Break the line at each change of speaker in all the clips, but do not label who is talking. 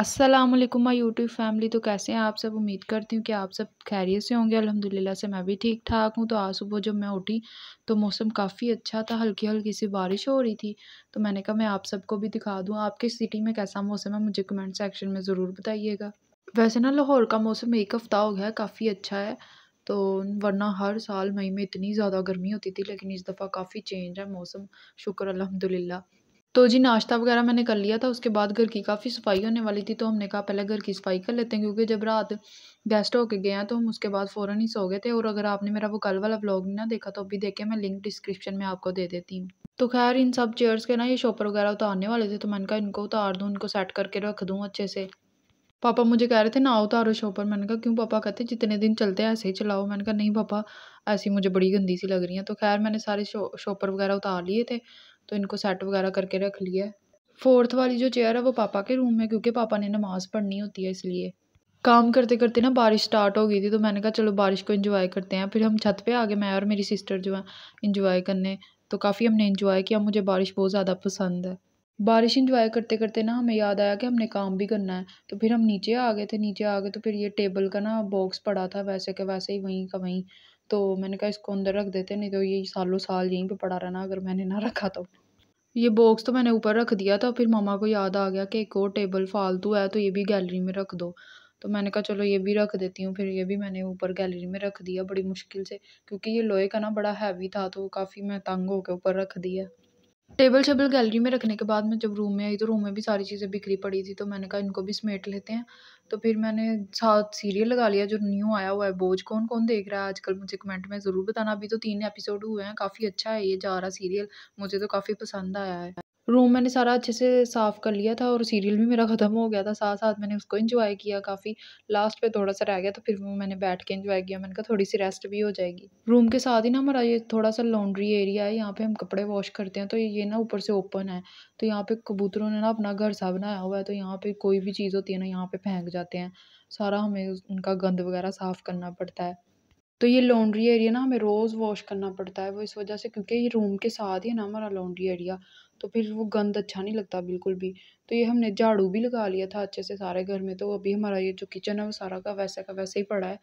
अस्सलाम वालेकुम my YouTube family तो कैसे हैं आप सब उम्मीद करती हूँ कि आप सब खैरियत से होंगे अल्हम्दुलिल्लाह से मैं भी ठीक ठाक हूँ तो आज सुबह जब मैं उठी तो मौसम काफ़ी अच्छा था हल्की हल्की सी बारिश हो रही थी तो मैंने कहा मैं आप सबको भी दिखा दूँ आपके सिटी में कैसा मौसम है मुझे कमेंट सेक्शन में ज़रूर बताइएगा वैसे ना लाहौर का मौसम एक हफ़्ता हो गया है काफ़ी अच्छा है तो वरना हर साल मई में इतनी ज़्यादा गर्मी होती थी लेकिन इस दफ़ा काफ़ी चेंज है मौसम शुक्र अलहमदिल्ला तो जी नाश्ता वगैरह मैंने कर लिया था उसके बाद घर की काफ़ी सफाई होने वाली थी तो हमने कहा पहले घर की सफाई कर लेते हैं क्योंकि जब रात गेस्ट होके गए हैं तो हम उसके बाद फ़ौरन ही सो गए थे और अगर आपने मेरा वो कल वाला ब्लॉग नहीं ना देखा तो अभी देखे मैं लिंक डिस्क्रिप्शन में आपको दे देती हूँ तो खैर इन सब चेयर्स के ना ये शॉपर वगैरह उतारने वाले थे तो मैंने कहा इनको उतार दूँ इनको सेट करके रख दूँ अच्छे से पापा मुझे कह रहे थे ना उतारो शॉपर मैंने कहा क्यों पापा कहते जितने दिन चलते हैं ऐसे ही चलाओ मैंने कहा नहीं पापा ऐसी मुझे बड़ी गंदी सी लग रही है तो खैर मैंने सारे शॉपर वगैरह उतार लिए थे तो इनको सेट वगैरह करके रख लिया फोर्थ वाली जो चेयर है वो पापा के रूम में क्योंकि पापा ने नमाज़ पढ़नी होती है इसलिए काम करते करते ना बारिश स्टार्ट हो गई थी तो मैंने कहा चलो बारिश को इन्जॉय करते हैं फिर हम छत पे आ गए मैं और मेरी सिस्टर जो है इन्जॉय करने तो काफ़ी हमने इन्जॉय किया मुझे बारिश बहुत ज़्यादा पसंद है बारिश इंजॉय करते करते ना हमें याद आया कि हमने काम भी करना है तो फिर हम नीचे आ गए थे नीचे आ गए तो फिर ये टेबल का ना बॉक्स पड़ा था वैसे के वैसे ही वहीं का वहीं तो मैंने कहा इसको अंदर रख देते नहीं तो ये सालों साल यहीं पर पड़ा रहना अगर मैंने ना रखा तो ये बॉक्स तो मैंने ऊपर रख दिया था फिर मामा को याद आ गया कि एक और टेबल फालतू है तो ये भी गैलरी में रख दो तो मैंने कहा चलो ये भी रख देती हूँ फिर ये भी मैंने ऊपर गैलरी में रख दिया बड़ी मुश्किल से क्योंकि ये लोहे का ना बड़ा हैवी था तो काफ़ी मैं तंग होकर ऊपर रख दिया टेबल शेबल गैलरी में रखने के बाद मैं जब रूम में आई तो रूम में भी सारी चीज़ें बिखरी पड़ी थी तो मैंने कहा इनको भी समेट लेते हैं तो फिर मैंने साथ सीरियल लगा लिया जो न्यू आया हुआ है बोझ कौन कौन देख रहा है आजकल मुझे कमेंट में ज़रूर बताना अभी तो तीन एपिसोड हुए हैं काफ़ी अच्छा है ये जा रहा सीरियल मुझे तो काफ़ी पसंद आया है रूम मैंने सारा अच्छे से साफ़ कर लिया था और सीरियल भी मेरा ख़त्म हो गया था साथ साथ मैंने उसको इन्जॉय किया काफ़ी लास्ट पे थोड़ा सा रह गया तो फिर वो मैंने बैठ के इन्जॉय किया मैंने कहा थोड़ी सी रेस्ट भी हो जाएगी रूम के साथ ही ना हमारा ये थोड़ा सा लॉन्ड्री एरिया है यहाँ पे हम कपड़े वॉश करते हैं तो ये ना ऊपर से ओपन है तो यहाँ पे कबूतरों ने ना अपना घर सा बनाया हुआ है तो यहाँ पे कोई भी चीज़ होती है ना यहाँ पे फेंक जाते हैं सारा हमें उनका गंद वगैरह साफ़ करना पड़ता है तो ये लॉन्ड्री एरिया ना हमें रोज़ वॉश करना पड़ता है वो इस वजह से क्योंकि ये रूम के साथ ही है ना हमारा लॉन्ड्री एरिया तो फिर वो गंद अच्छा नहीं लगता बिल्कुल भी तो ये हमने झाड़ू भी लगा लिया था अच्छे से सारे घर में तो अभी हमारा ये जो किचन है वो सारा का वैसे का वैसे ही पड़ा है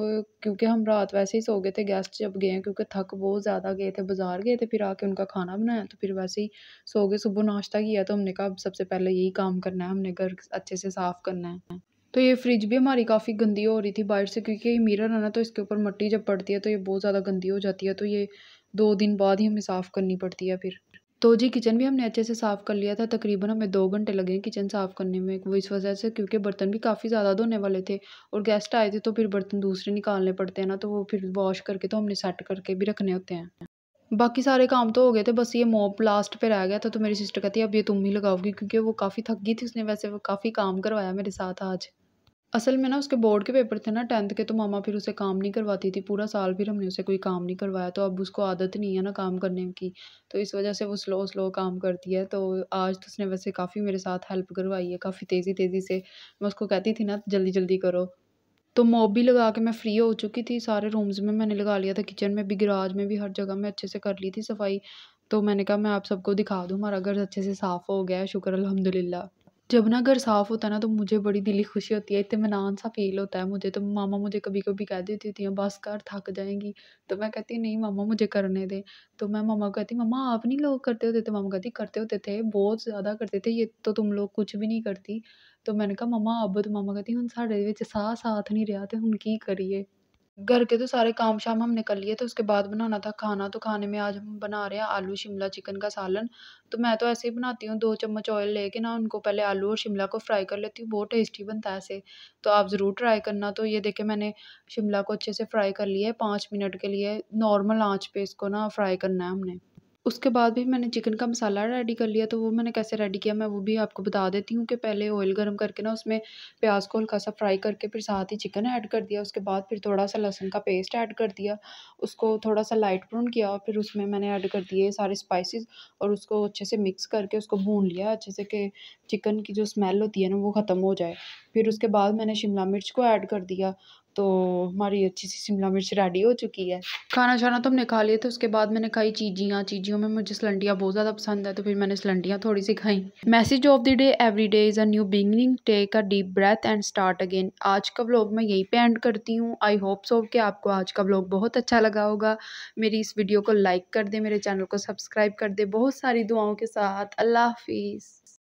और क्योंकि हम रात वैसे ही सो गए थे गेस्ट जब गए हैं क्योंकि थक बहुत ज़्यादा गए थे बाज़ार गए थे फिर आके उनका खाना बनाया तो फिर वैसे ही सो गए सुबह नाश्ता किया तो हमने कहा अब सबसे पहले यही काम करना है हमने घर अच्छे से साफ़ करना है तो ये फ्रिज भी हमारी काफ़ी गंदी हो रही थी बाहर से क्योंकि ये मिरर है ना तो इसके ऊपर मट्टी जब पड़ती है तो ये बहुत ज़्यादा गंदी हो जाती है तो ये दो दिन बाद ही हमें साफ़ करनी पड़ती है फिर तो जी किचन भी हमने अच्छे से साफ़ कर लिया था तकरीबन हमें दो घंटे लगे किचन साफ़ करने में वो इस वजह से क्योंकि बर्तन भी काफ़ी ज़्यादा धोने वाले थे और गेस्ट आए थे तो फिर बर्तन दूसरे निकालने पड़ते हैं ना तो वो फिर वॉश करके तो हमने सेट करके भी रखने होते हैं बाकी सारे काम तो हो गए थे बस ये मोप लास्ट पे रह गया था तो मेरी सिस्टर कहती है अब ये तुम ही लगाओगी क्योंकि वो काफ़ी थक गई थी उसने वैसे वो काफ़ी काम करवाया मेरे साथ आज असल में ना उसके बोर्ड के पेपर थे ना टेंथ के तो मामा फिर उसे काम नहीं करवाती थी पूरा साल फिर हमने उसे कोई काम नहीं करवाया तो अब उसको आदत नहीं है ना काम करने की तो इस वजह से वो स्लो स्लो काम करती है तो आज तो उसने वैसे काफ़ी मेरे साथ हेल्प करवाई है काफ़ी तेज़ी तेज़ी से मैं उसको कहती थी ना जल्दी जल्दी करो तो मॉब भी लगा के मैं फ्री हो चुकी थी सारे रूम्स में मैंने लगा लिया था किचन में भी गिराज में भी हर जगह मैं अच्छे से कर ली थी सफाई तो मैंने कहा मैं आप सबको दिखा दूँ हमारा घर अच्छे से साफ़ हो गया शुक्र अलहमदिल्ला जब ना घर साफ़ होता है ना तो मुझे बड़ी दिली खुशी होती है इतमान सा फ़ील होता है मुझे तो मामा मुझे कभी कभी कह देती थी बस कर थक जाएंगी तो मैं कहती नहीं मामा मुझे करने दे तो मैं मामा को कहती मामा आप नहीं लोग करते होते थे मामा कहती करते होते थे बहुत ज़्यादा करते थे ये तो तुम लोग कुछ भी नहीं करती तो मैंने कहा मामा अब तो मामा कहती हूँ साढ़े बच्चे साथ नहीं रहा तो हूँ की करिए घर के तो सारे काम शाम हमने कर लिए थे तो उसके बाद बनाना था खाना तो खाने में आज हम बना रहे हैं आलू शिमला चिकन का सालन तो मैं तो ऐसे ही बनाती हूँ दो चम्मच ऑयल लेके ना उनको पहले आलू और शिमला को फ्राई कर लेती हूँ बहुत टेस्टी बनता है ऐसे तो आप ज़रूर ट्राई करना तो ये देखे मैंने शिमला को अच्छे से फ्राई कर लिया है पाँच मिनट के लिए नॉर्मल आँच पे इसको ना फ्राई करना है हमने उसके बाद भी मैंने चिकन का मसाला रेडी कर लिया तो वो मैंने कैसे रेडी किया मैं वो भी आपको बता देती हूँ कि पहले ऑयल गर्म करके ना उसमें प्याज को हल्का सा फ्राई करके फिर साथ ही चिकन ऐड कर दिया उसके बाद फिर थोड़ा सा लहसुन का पेस्ट ऐड कर दिया उसको थोड़ा सा लाइट ब्राउन किया और फिर उसमें मैंने ऐड कर दिए सारे स्पाइसिस और उसको अच्छे से मिक्स करके उसको भून लिया अच्छे से कि चिकन की जो स्मेल होती है ना वो ख़त्म हो जाए फिर उसके बाद मैंने शिमला मिर्च को ऐड कर दिया तो हमारी अच्छी सी शिमला मिर्च रेडी हो चुकी है खाना छाना तो हमने खा लिया था उसके बाद मैंने खाई चीजियाँ चीजियों में मुझे सलंटियाँ बहुत ज़्यादा पसंद है तो फिर मैंने सलंटियाँ थोड़ी सी खाई message of the day every day is a new beginning take a deep breath and start again आज का ब्लॉग मैं यहीं पर एंड करती हूँ आई होप सो कि आपको आज का ब्लॉग बहुत अच्छा लगा होगा मेरी इस वीडियो को लाइक कर दे मेरे चैनल को सब्सक्राइब कर दे बहुत सारी दुआओं के साथ अल्लाह हाफिज़